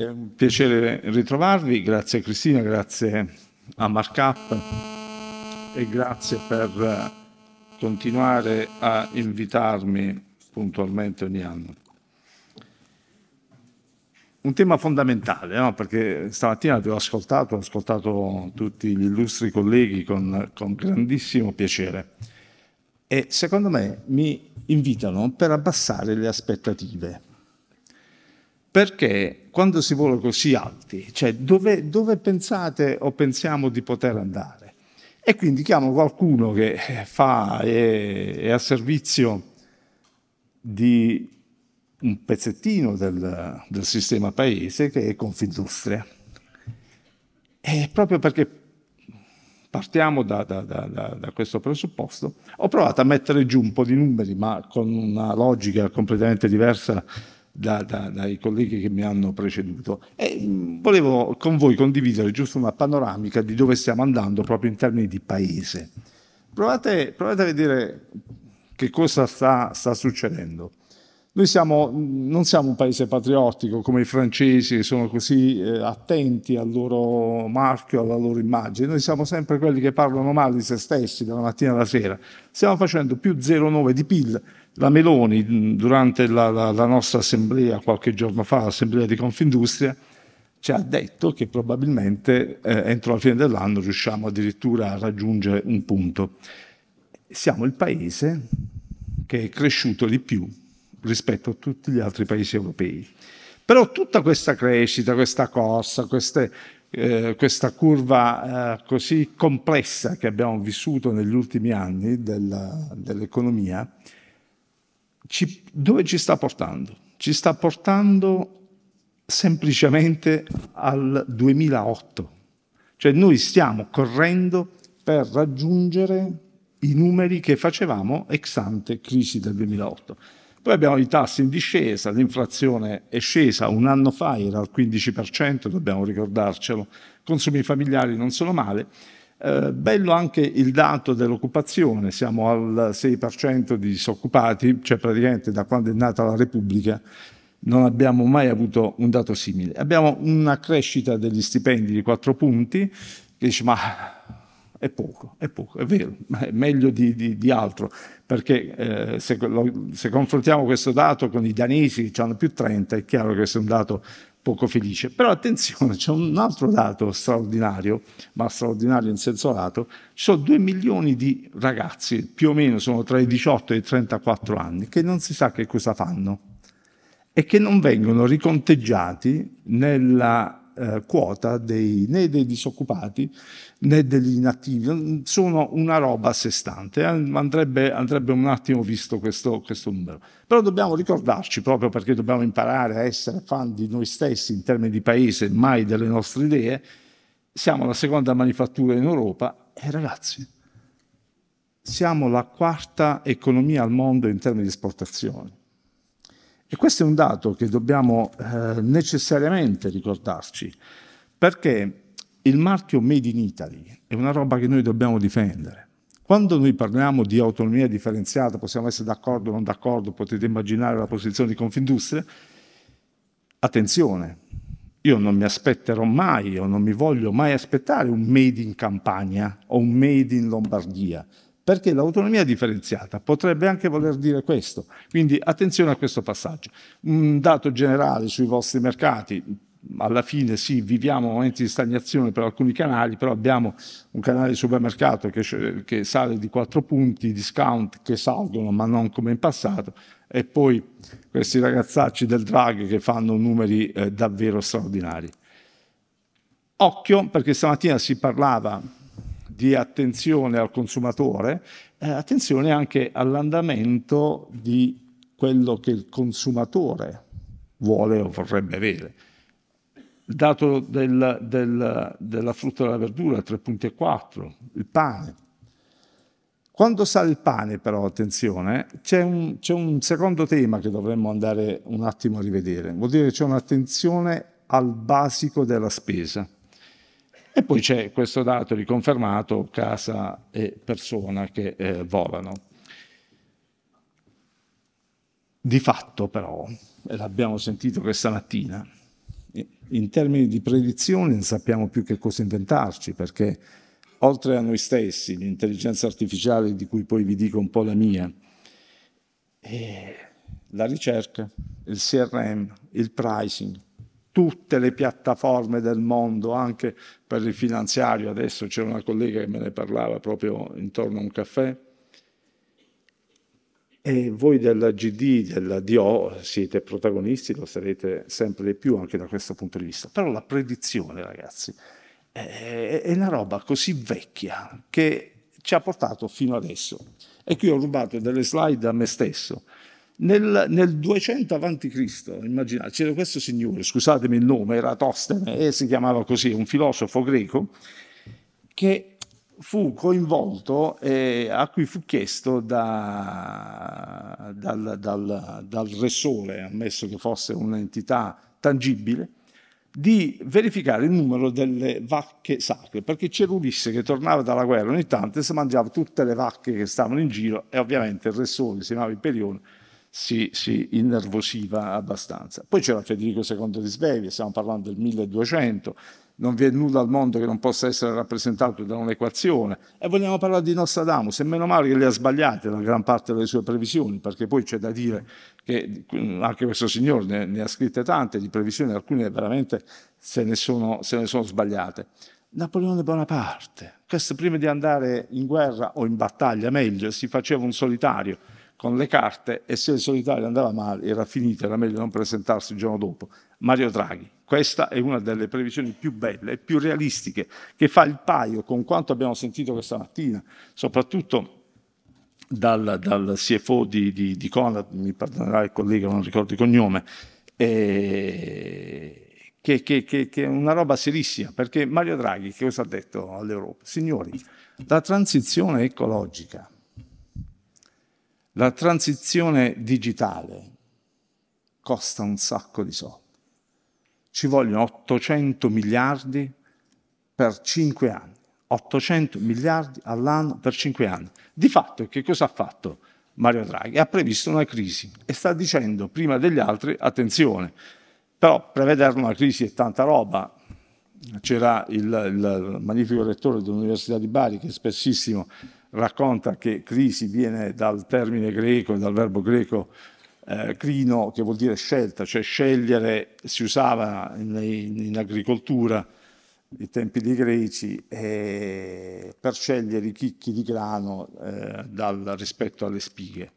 È un piacere ritrovarvi, grazie a Cristina, grazie a Markup e grazie per continuare a invitarmi puntualmente ogni anno. Un tema fondamentale, no? perché stamattina vi ho ascoltato, ho ascoltato tutti gli illustri colleghi con, con grandissimo piacere e secondo me mi invitano per abbassare le aspettative perché quando si vola così alti, cioè dove, dove pensate o pensiamo di poter andare? E quindi chiamo qualcuno che fa, è, è a servizio di un pezzettino del, del, sistema paese che è Confindustria. E proprio perché partiamo da, da, da, da, questo presupposto, ho provato a mettere giù un po' di numeri, ma con una logica completamente diversa da, da, dai colleghi che mi hanno preceduto. E mm, volevo con voi condividere giusto una panoramica di dove stiamo andando proprio in termini di paese. Provate, provate a vedere che cosa sta, sta succedendo. Noi siamo, non siamo un paese patriottico come i francesi che sono così eh, attenti al loro marchio, alla loro immagine. Noi siamo sempre quelli che parlano male di se stessi dalla mattina alla sera. Stiamo facendo più 0,9 di PIL. La Meloni, mm, durante la, la, la nostra assemblea qualche giorno fa, l'assemblea di Confindustria, ci ha detto che probabilmente eh, entro la fine dell'anno riusciamo addirittura a raggiungere un punto. Siamo il paese che è cresciuto di più rispetto a tutti gli altri paesi europei. Però tutta questa crescita, questa corsa, queste, eh, questa curva eh, così complessa che abbiamo vissuto negli ultimi anni della, dell'economia, ci, dove ci sta portando? Ci sta portando semplicemente al 2008. Cioè noi stiamo correndo per raggiungere i numeri che facevamo ex ante crisi del 2008. Poi abbiamo i tassi in discesa, l'inflazione è scesa, un anno fa era al 15%, dobbiamo ricordarcelo, consumi familiari non sono male. Eh, bello anche il dato dell'occupazione, siamo al 6% di disoccupati, cioè praticamente da quando è nata la Repubblica non abbiamo mai avuto un dato simile. Abbiamo una crescita degli stipendi di 4 punti, che dice ma è poco, è poco, è vero, ma è meglio di, di, di altro, perché eh, se, lo, se, confrontiamo questo dato con i danesi che hanno più 30, è chiaro che questo è un dato poco felice. Però attenzione, c'è un altro dato straordinario, ma straordinario in senso lato, ci sono 2 milioni di ragazzi, più o meno sono tra i 18 e i 34 anni, che non si sa che cosa fanno e che non vengono riconteggiati nella eh, quota dei, né dei disoccupati né degli inattivi, sono una roba a sé stante, eh. andrebbe, andrebbe un attimo visto questo, questo, numero. Però dobbiamo ricordarci, proprio perché dobbiamo imparare a essere fan di noi stessi in termini di paese, mai delle nostre idee, siamo la seconda manifattura in Europa e ragazzi, siamo la quarta economia al mondo in termini di esportazioni e questo è un dato che dobbiamo eh, necessariamente ricordarci, perché il marchio Made in Italy è una roba che noi dobbiamo difendere. Quando noi parliamo di autonomia differenziata, possiamo essere d'accordo o non d'accordo, potete immaginare la posizione di Confindustria, attenzione, io non mi aspetterò mai o non mi voglio mai aspettare un made in Campania o un made in Lombardia perché l'autonomia differenziata potrebbe anche voler dire questo. Quindi attenzione a questo passaggio. Un dato generale sui vostri mercati, alla fine sì, viviamo momenti di stagnazione per alcuni canali, però abbiamo un canale di supermercato che, che sale di 4 punti, discount che salgono, ma non come in passato, e poi questi ragazzacci del drag che fanno numeri eh, davvero straordinari. Occhio, perché stamattina si parlava di attenzione al consumatore, eh, attenzione anche all'andamento di quello che il consumatore vuole o vorrebbe avere. Il dato del, del, della frutta e della verdura è 3.4, il pane. Quando sale il pane però, attenzione, c'è un, c'è un secondo tema che dovremmo andare un attimo a rivedere, vuol dire che c'è un'attenzione al basico della spesa. E poi c'è questo dato riconfermato, casa e persona che eh, volano. Di fatto però, e l'abbiamo sentito questa mattina, in termini di predizione non sappiamo più che cosa inventarci, perché oltre a noi stessi, l'intelligenza artificiale di cui poi vi dico un po' la mia, eh, la ricerca, il CRM, il pricing, tutte le piattaforme del mondo, anche per il finanziario, adesso c'era una collega che me ne parlava proprio intorno a un caffè, e voi della GD, della DO, siete protagonisti, lo sarete sempre di più anche da questo punto di vista. Però la predizione, ragazzi, è, è una roba così vecchia che ci ha portato fino adesso. E qui ho rubato delle slide a me stesso nel, nel 200 Cristo, immaginate, c'era questo signore, scusatemi il nome, era Tostene, e eh, si chiamava così, un filosofo greco, che fu coinvolto e eh, a cui fu chiesto da, dal, dal, dal re Sole, ammesso che fosse un'entità tangibile, di verificare il numero delle vacche sacre, perché c'era Ulisse che tornava dalla guerra ogni tanto e si mangiava tutte le vacche che stavano in giro e ovviamente il re Sole si chiamava Imperione si, si innervosiva abbastanza. Poi c'era Federico II di Svevia, stiamo parlando del 1200, non vi è nulla al mondo che non possa essere rappresentato da un'equazione. E vogliamo parlare di Nostradamus, e meno male che le ha sbagliate la gran parte delle sue previsioni, perché poi c'è da dire che anche questo signore ne, ne ha scritte tante di previsioni, alcune veramente se ne sono, se ne sono sbagliate. Napoleone Bonaparte, questo prima di andare in guerra o in battaglia, meglio, si faceva un solitario con le carte e se il solitario andava male era finita, era meglio non presentarsi il giorno dopo. Mario Draghi, questa è una delle previsioni più belle e più realistiche che fa il paio con quanto abbiamo sentito questa mattina, soprattutto dal, dal CFO di, di, di Conad, mi perdonerà il collega, non ricordo il cognome, eh, che, che, che, che, è una roba serissima, perché Mario Draghi che cosa ha detto all'Europa? Signori, la transizione ecologica la transizione digitale costa un sacco di soldi. Ci vogliono 800 miliardi per 5 anni. 800 miliardi all'anno per 5 anni. Di fatto, che cosa ha fatto Mario Draghi? Ha previsto una crisi e sta dicendo prima degli altri, attenzione, però prevedere una crisi è tanta roba. C'era il, il magnifico rettore dell'Università di Bari che spessissimo racconta che crisi viene dal termine greco, dal verbo greco eh, crino, che vuol dire scelta, cioè scegliere si usava in, in agricoltura i tempi dei greci eh, per scegliere i chicchi di grano eh, dal, rispetto alle spighe.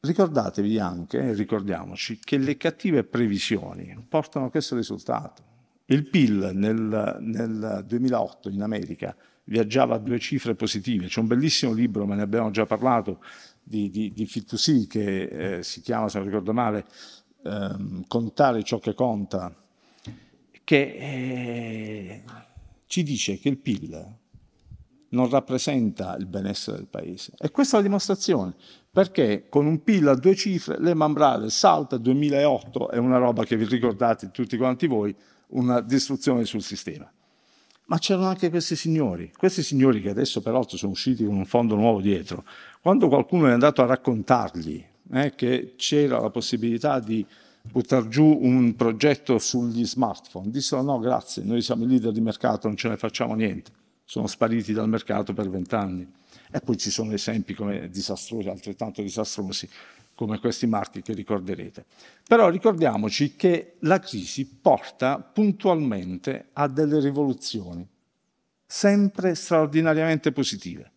Ricordatevi anche, ricordiamoci, che le cattive previsioni portano a questo risultato. Il PIL nel, nel 2008 in America viaggiava a due cifre positive. C'è un bellissimo libro, ma ne abbiamo già parlato, di, di, di Fittusi, che eh, si chiama, se non ricordo male, ehm, Contare ciò che conta, che eh, ci dice che il PIL non rappresenta il benessere del paese. E questa è la dimostrazione, perché con un PIL a due cifre, Lehman Brothers salta 2008, è una roba che vi ricordate tutti quanti voi, una distruzione sul sistema. Ma c'erano anche questi signori, questi signori che adesso peraltro sono usciti con un fondo nuovo dietro. Quando qualcuno è andato a raccontargli eh, che c'era la possibilità di buttare giù un progetto sugli smartphone, dissero no grazie, noi siamo i leader di mercato, non ce ne facciamo niente. Sono spariti dal mercato per vent'anni. E poi ci sono esempi come disastrosi, altrettanto disastrosi come questi marchi che ricorderete. Però ricordiamoci che la crisi porta puntualmente a delle rivoluzioni, sempre straordinariamente positive,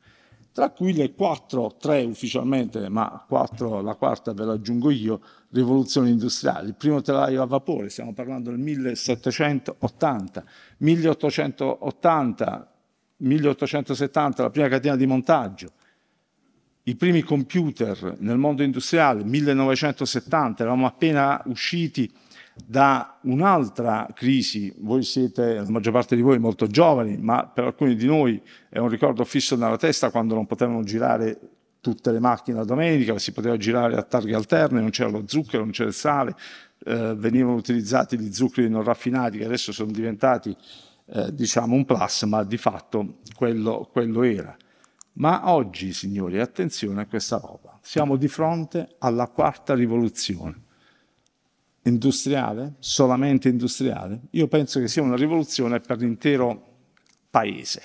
tra cui le quattro, tre ufficialmente, ma quattro, la quarta ve la aggiungo io, rivoluzioni industriali. Il primo telaio a vapore, stiamo parlando del 1780, 1880, 1870, la prima catena di montaggio, i primi computer nel mondo industriale, 1970, eravamo appena usciti da un'altra crisi, voi siete, la maggior parte di voi, molto giovani, ma per alcuni di noi è un ricordo fisso nella testa quando non potevano girare tutte le macchine la domenica, si poteva girare a targhe alterne, non c'era lo zucchero, non c'era il sale, eh, venivano utilizzati gli zuccheri non raffinati che adesso sono diventati eh, diciamo un plus, ma di fatto quello, quello era. Ma oggi, signori, attenzione a questa roba. Siamo di fronte alla quarta rivoluzione. Industriale? Solamente industriale? Io penso che sia una rivoluzione per l'intero paese.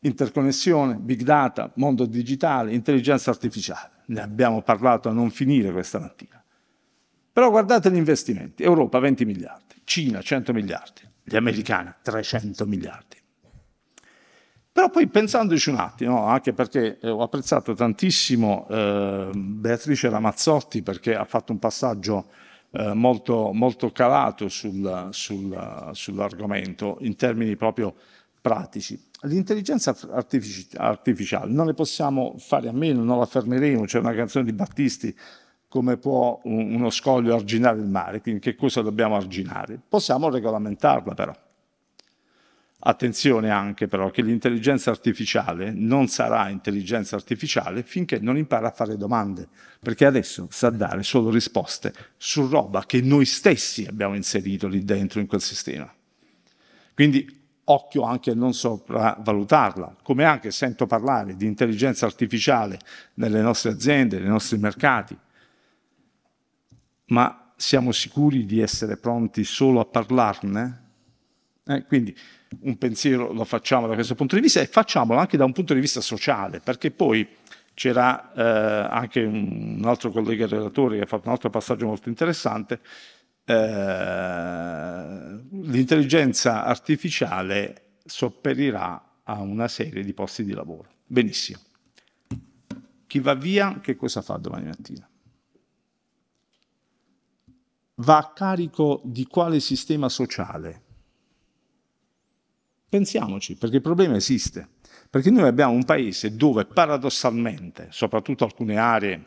Interconnessione, big data, mondo digitale, intelligenza artificiale. Ne abbiamo parlato a non finire questa mattina. Però guardate gli investimenti. Europa 20 miliardi, Cina 100 miliardi, gli americani 300 miliardi. Però poi pensandoci un attimo, anche perché eh, ho apprezzato tantissimo eh, Beatrice Ramazzotti perché ha fatto un passaggio eh, molto, molto, calato sul, sul, sull'argomento in termini proprio pratici. L'intelligenza artificiale non ne possiamo fare a meno, non la fermeremo, c'è una canzone di Battisti come può uno scoglio arginare il mare, quindi che cosa dobbiamo arginare? Possiamo regolamentarla però. Attenzione anche però che l'intelligenza artificiale non sarà intelligenza artificiale finché non impara a fare domande, perché adesso sa dare solo risposte su roba che noi stessi abbiamo inserito lì dentro in quel sistema. Quindi occhio anche a non sopravvalutarla, come anche sento parlare di intelligenza artificiale nelle nostre aziende, nei nostri mercati, ma siamo sicuri di essere pronti solo a parlarne? Eh, quindi un pensiero lo facciamo da questo punto di vista e facciamolo anche da un punto di vista sociale, perché poi c'era eh, anche un altro collega relatore che ha fatto un altro passaggio molto interessante, eh, l'intelligenza artificiale sopperirà a una serie di posti di lavoro. Benissimo. Chi va via che cosa fa domani mattina? Va a carico di quale sistema sociale? Pensiamoci, perché il problema esiste. Perché noi abbiamo un paese dove paradossalmente, soprattutto alcune aree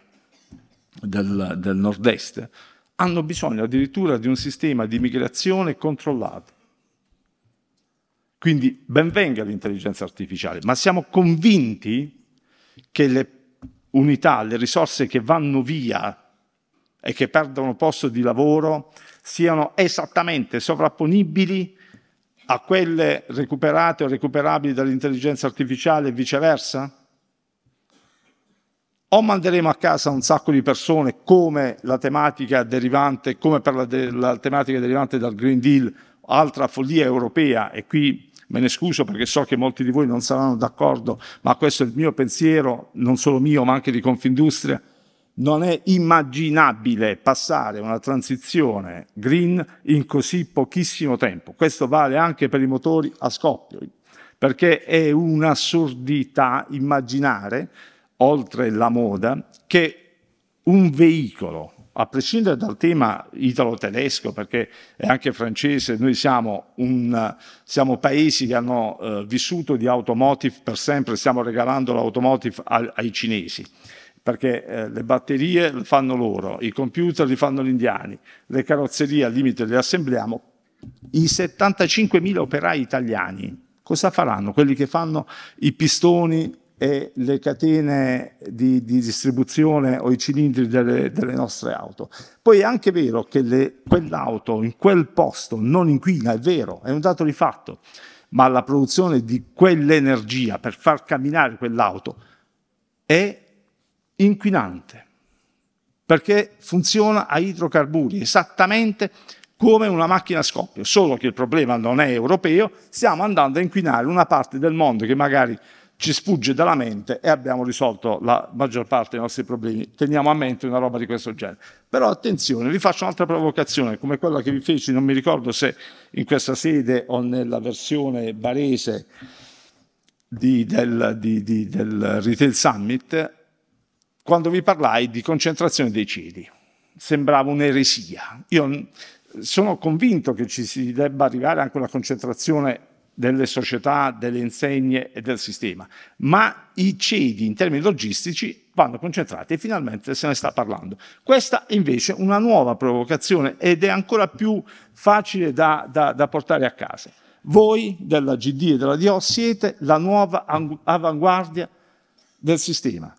del, del nord-est, hanno bisogno addirittura di un sistema di migrazione controllato. Quindi benvenga l'intelligenza artificiale, ma siamo convinti che le unità, le risorse che vanno via e che perdono posto di lavoro siano esattamente sovrapponibili a quelle recuperate o recuperabili dall'intelligenza artificiale e viceversa? O manderemo a casa un sacco di persone come la tematica derivante, come per la, de la tematica derivante dal Green Deal, altra follia europea, e qui me ne scuso perché so che molti di voi non saranno d'accordo, ma questo è il mio pensiero, non solo mio, ma anche di Confindustria, non è immaginabile passare una transizione green in così pochissimo tempo. Questo vale anche per i motori a scoppio, perché è un'assurdità immaginare, oltre la moda, che un veicolo, a prescindere dal tema italo-tedesco, perché è anche francese, noi siamo, un, siamo paesi che hanno eh, vissuto di automotive per sempre, stiamo regalando l'automotive ai, ai cinesi perché eh, le batterie le fanno loro, i computer li fanno gli indiani, le carrozzerie al limite le assembliamo. I 75.000 operai italiani cosa faranno? Quelli che fanno i pistoni e le catene di, di distribuzione o i cilindri delle, delle, nostre auto. Poi è anche vero che quell'auto in quel posto non inquina, è vero, è un dato di fatto, ma la produzione di quell'energia per far camminare quell'auto è inquinante, perché funziona a idrocarburi, esattamente come una macchina a scoppio, solo che il problema non è europeo, stiamo andando a inquinare una parte del mondo che magari ci sfugge dalla mente e abbiamo risolto la maggior parte dei nostri problemi. Teniamo a mente una roba di questo genere. Però attenzione, vi faccio un'altra provocazione, come quella che vi feci, non mi ricordo se in questa sede o nella versione barese di, del, di, di, del Retail Summit, quando vi parlai di concentrazione dei cieli. Sembrava un'eresia. Io mm, sono convinto che ci si debba arrivare anche a una concentrazione delle società, delle insegne e del sistema, ma i cedi in termini logistici vanno concentrati e finalmente se ne sta parlando. Questa invece è una nuova provocazione ed è ancora più facile da, da, da portare a casa. Voi della GD e della DO siete la nuova avanguardia del sistema.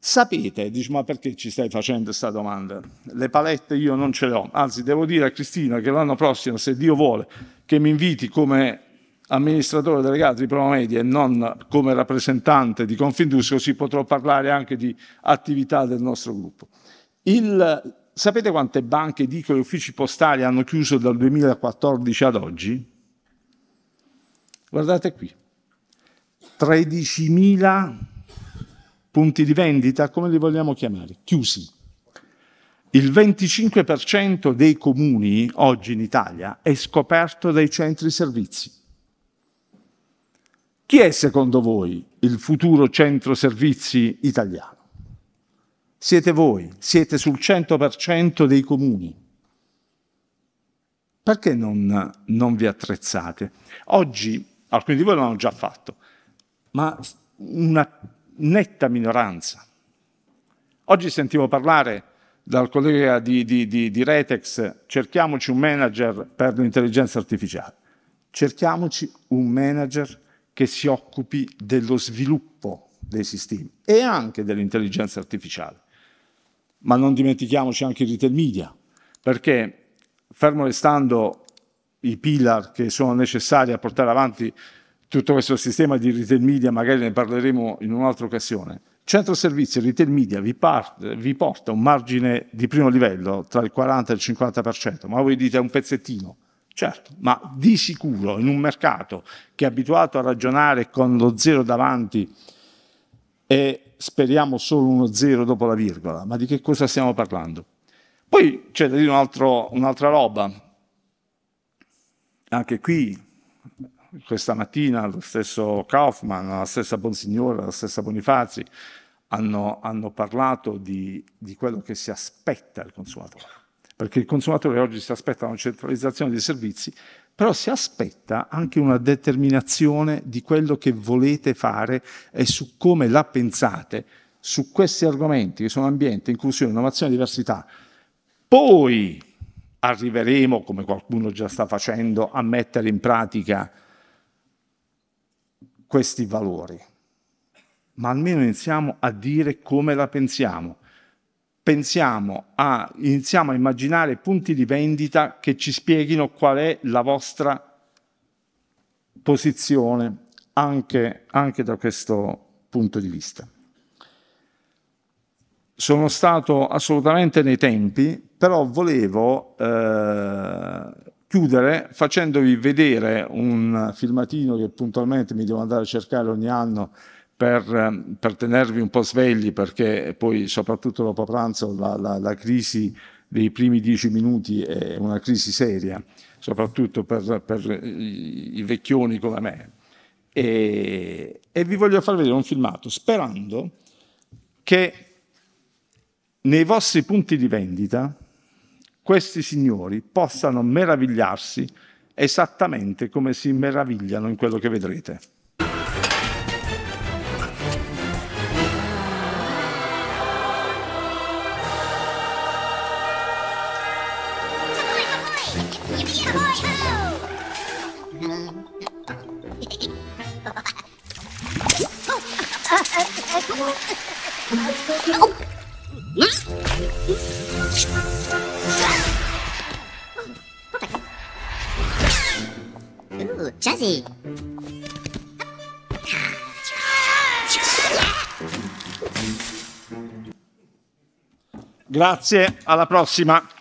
Sapete, dici ma perché ci stai facendo questa domanda? Le palette io non ce le ho, anzi devo dire a Cristina che l'anno prossimo, se Dio vuole, che mi inviti come amministratore delegato di Prima Media e non come rappresentante di Confindustria, così potrò parlare anche di attività del nostro gruppo. Il, sapete quante banche, dico, gli uffici postali hanno chiuso dal 2014 ad oggi? Guardate qui, 13.000 punti di vendita, come li vogliamo chiamare, chiusi. Il 25% dei comuni oggi in Italia è scoperto dai centri servizi. Chi è secondo voi il futuro centro servizi italiano? Siete voi, siete sul 100% dei comuni. Perché non, non vi attrezzate? Oggi, alcuni di voi l'hanno già fatto, ma una netta minoranza. Oggi sentivo parlare dal collega di, di, di, di Retex, cerchiamoci un manager per l'intelligenza artificiale. Cerchiamoci un manager che si occupi dello sviluppo dei sistemi e anche dell'intelligenza artificiale. Ma non dimentichiamoci anche i retail media, perché fermo restando i pillar che sono necessari a portare avanti tutto questo sistema di retail media, magari ne parleremo in un'altra occasione. Centro servizio retail media vi, part, vi porta un margine di primo livello tra il 40 e il 50%, ma voi dite un pezzettino. Certo, ma di sicuro in un mercato che è abituato a ragionare con lo zero davanti e speriamo solo uno zero dopo la virgola, ma di che cosa stiamo parlando? Poi c'è da dire un'altra roba, anche qui questa mattina lo stesso Kaufman, la stessa Bonsignora, la stessa Bonifazi hanno, hanno parlato di, di, quello che si aspetta il consumatore. Perché il consumatore oggi si aspetta una centralizzazione dei servizi, però si aspetta anche una determinazione di quello che volete fare e su come la pensate su questi argomenti che sono ambiente, inclusione, innovazione e diversità. Poi arriveremo, come qualcuno già sta facendo, a mettere in pratica questi valori, ma almeno iniziamo a dire come la pensiamo. Pensiamo a, iniziamo a immaginare punti di vendita che ci spieghino qual è la vostra posizione anche, anche da questo punto di vista. Sono stato assolutamente nei tempi, però volevo eh, chiudere facendovi vedere un filmatino che puntualmente mi devo andare a cercare ogni anno per, eh, per tenervi un po' svegli perché poi soprattutto dopo pranzo la, la, la crisi dei primi dieci minuti è una crisi seria, soprattutto per, per i vecchioni come me. E, e, vi voglio far vedere un filmato sperando che nei vostri punti di vendita questi signori possano meravigliarsi esattamente come si meravigliano in quello che vedrete. 다시 Grazie, alla prossima.